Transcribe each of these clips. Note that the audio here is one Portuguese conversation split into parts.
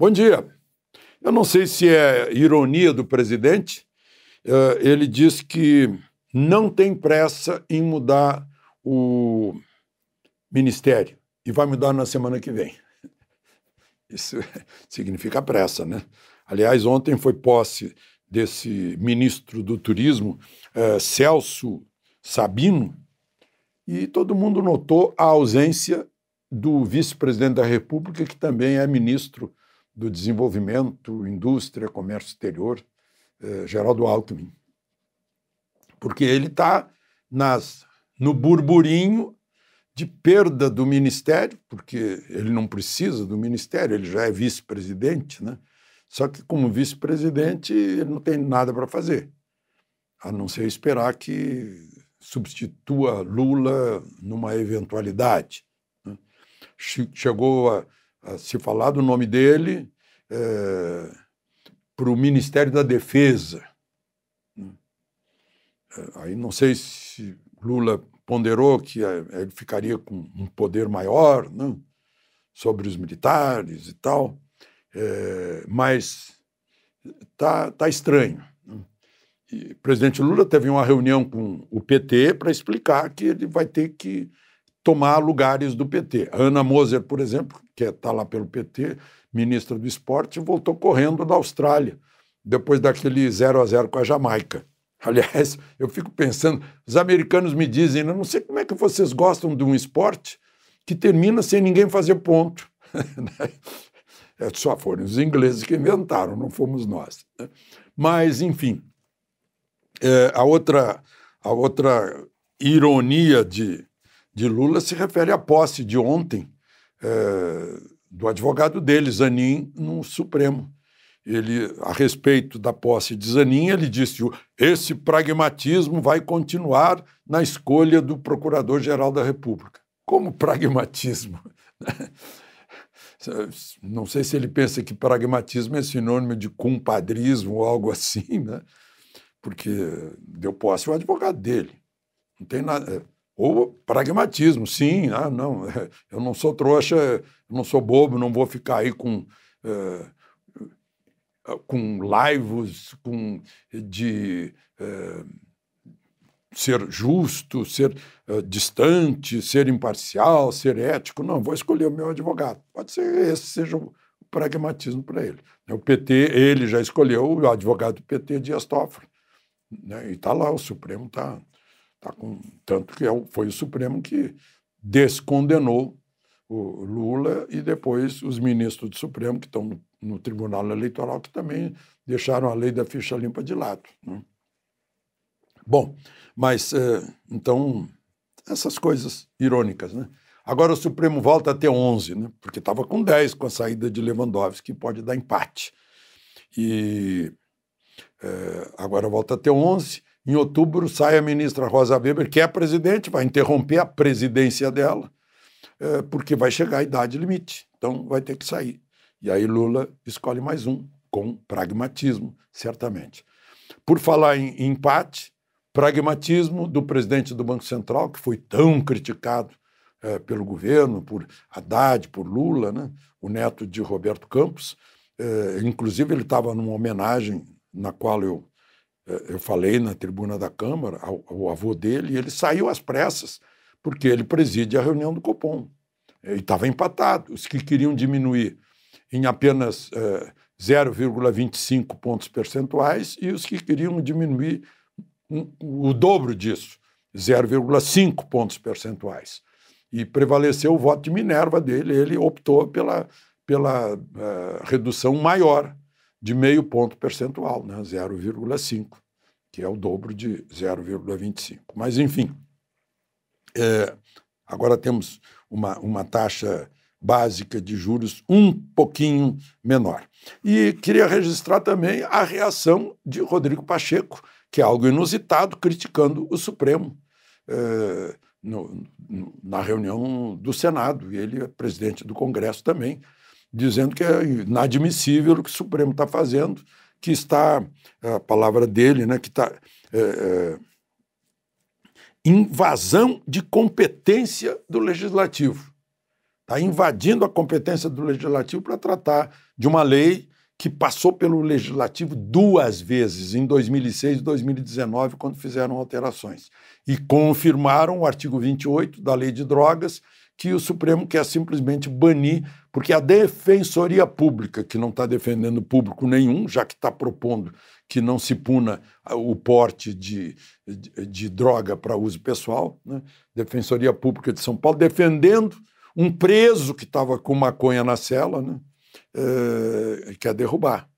Bom dia. Eu não sei se é ironia do presidente, eh, ele diz que não tem pressa em mudar o ministério e vai mudar na semana que vem. Isso significa pressa, né? Aliás, ontem foi posse desse ministro do Turismo, eh, Celso Sabino, e todo mundo notou a ausência do vice-presidente da República, que também é ministro do desenvolvimento, indústria, comércio exterior, eh, Geraldo Alckmin. Porque ele está no burburinho de perda do ministério, porque ele não precisa do ministério, ele já é vice-presidente, né? Só que como vice-presidente ele não tem nada para fazer, a não ser esperar que substitua Lula numa eventualidade. Né? Chegou a se falar do nome dele é, para o Ministério da Defesa. É, aí não sei se Lula ponderou que é, ele ficaria com um poder maior né, sobre os militares e tal, é, mas tá, tá estranho. Né. E o presidente Lula teve uma reunião com o PT para explicar que ele vai ter que tomar lugares do PT. A Ana Moser, por exemplo, que está é, lá pelo PT, ministra do Esporte, voltou correndo da Austrália, depois daquele 0 a 0 com a Jamaica. Aliás, eu fico pensando, os americanos me dizem, eu não sei como é que vocês gostam de um esporte que termina sem ninguém fazer ponto. Né? É, só foram os ingleses que inventaram, não fomos nós. Né? Mas, enfim, é, a, outra, a outra ironia de, de Lula se refere à posse de ontem é, do advogado dele, Zanin, no Supremo. Ele, a respeito da posse de Zanin, ele disse: esse pragmatismo vai continuar na escolha do Procurador-Geral da República. Como pragmatismo? Não sei se ele pensa que pragmatismo é sinônimo de compadrismo ou algo assim, né? porque deu posse ao advogado dele. Não tem nada. É, ou pragmatismo, sim, ah, não, eu não sou trouxa, eu não sou bobo, não vou ficar aí com, é, com laivos, com, de é, ser justo, ser é, distante, ser imparcial, ser ético. Não, vou escolher o meu advogado. Pode ser esse seja o pragmatismo para ele. Né, o PT, ele já escolheu o advogado do PT, Dias Toffoli. Né? E está lá, o Supremo está Tá com, tanto que é foi o Supremo que descondenou o Lula e depois os ministros do Supremo, que estão no, no Tribunal Eleitoral, que também deixaram a lei da ficha limpa de lado. Né? Bom, mas é, então, essas coisas irônicas, né? Agora o Supremo volta a ter 11, né? porque estava com 10 com a saída de Lewandowski, que pode dar empate. E é, agora volta a ter 11. Em outubro sai a ministra Rosa Weber, que é presidente, vai interromper a presidência dela, é, porque vai chegar a idade limite. Então vai ter que sair. E aí Lula escolhe mais um, com pragmatismo, certamente. Por falar em, em empate, pragmatismo do presidente do Banco Central, que foi tão criticado é, pelo governo, por Haddad, por Lula, né? o neto de Roberto Campos. É, inclusive, ele estava numa homenagem na qual eu é, eu falei na tribuna da Câmara, ao, avô dele, ele saiu às pressas, porque ele preside a reunião do Copom. É, e estava empatado. Os que queriam diminuir em apenas é, eh, 0,25 pontos percentuais e os que queriam diminuir o dobro disso, 0,5 pontos percentuais. E prevaleceu o voto de Minerva dele, ele optou pela, pela uh, redução maior de meio ponto percentual, né? 0,5, que é o dobro de 0,25. Mas, enfim, é, agora temos uma, uma taxa básica de juros um pouquinho menor. E queria registrar também a reação de Rodrigo Pacheco, que é algo inusitado, criticando o Supremo. É, no, no, na reunião do Senado, e ele é presidente do Congresso também, dizendo que é inadmissível o que o Supremo está fazendo, que está, a palavra dele, né, que está é, é, invasão de competência do legislativo. Está invadindo a competência do legislativo para tratar de uma lei que passou pelo legislativo duas vezes, em 2006 e 2019, quando fizeram alterações. E confirmaram o artigo 28 da Lei de Drogas, que o Supremo quer simplesmente banir, porque a defensoria pública, que não está defendendo público nenhum, já que está propondo que não se puna ah, o porte de, de, de droga para uso pessoal, né? Defensoria Pública de São Paulo, defendendo um preso que estava com maconha na cela, né? É, quer derrubar.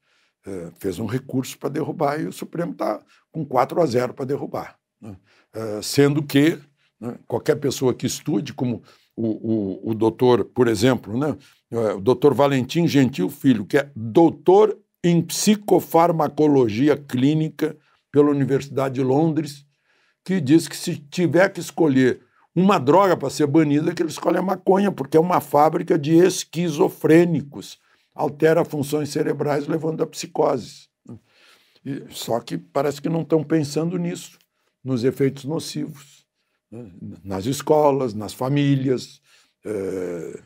É, fez um recurso para derrubar e o Supremo está com 4 a 0 para derrubar. Né? É, sendo que né? Qualquer pessoa que estude, como o, o, o doutor, por exemplo, né? É, o doutor Valentim Gentil Filho, que é doutor em psicofarmacologia clínica pela Universidade de Londres, que diz que se tiver que escolher uma droga para ser banida, que ele escolhe a maconha, porque é uma fábrica de esquizofrênicos, altera funções cerebrais, levando a psicoses. só que parece que não estão pensando nisso, nos efeitos nocivos nas escolas, nas famílias, é...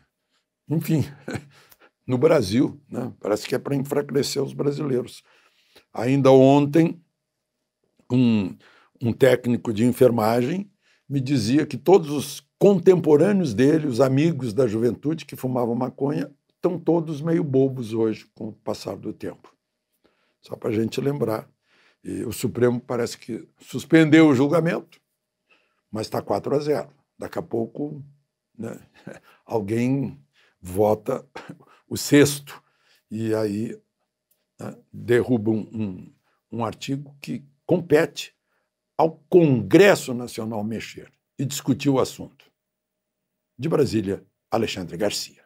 enfim, no Brasil. Né? Parece que é para enfraquecer os brasileiros. Ainda ontem, um, um técnico de enfermagem me dizia que todos os contemporâneos dele, os amigos da juventude que fumavam maconha, estão todos meio bobos hoje com o passar do tempo. Só para a gente lembrar. E o Supremo parece que suspendeu o julgamento, mas está 4 a 0. Daqui a pouco né, alguém vota o sexto e aí né, derruba um, um, um artigo que compete ao Congresso Nacional mexer e discutir o assunto. De Brasília, Alexandre Garcia.